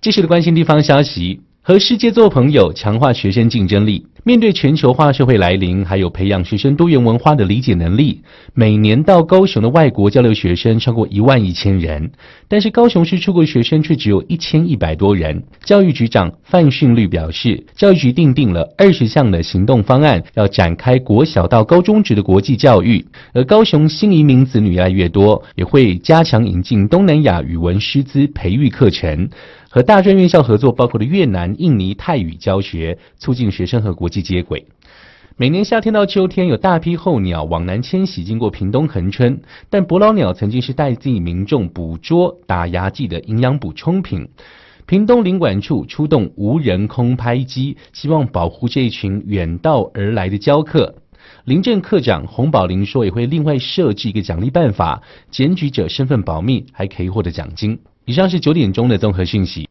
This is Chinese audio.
继续的关心地方消息，和世界做朋友，强化学生竞争力。面对全球化社会来临，还有培养学生多元文化的理解能力。每年到高雄的外国交流学生超过一万一千人，但是高雄市出国学生却只有一千一百多人。教育局长范训律表示，教育局定定了二十项的行动方案，要展开国小到高中职的国际教育。而高雄新移民子女越来越多，也会加强引进东南亚语文师资培育课程，和大专院校合作，包括了越南、印尼泰语教学，促进学生和国。国际接轨，每年夏天到秋天，有大批候鸟往南迁徙，经过屏东恒春，但伯劳鸟曾经是代替民众捕捉打牙祭的营养补充品。屏东领馆处出动无人空拍机，希望保护这一群远道而来的教客。林政课长洪宝林说，也会另外设置一个奖励办法，检举者身份保密，还可以获得奖金。以上是九点钟的综合讯息。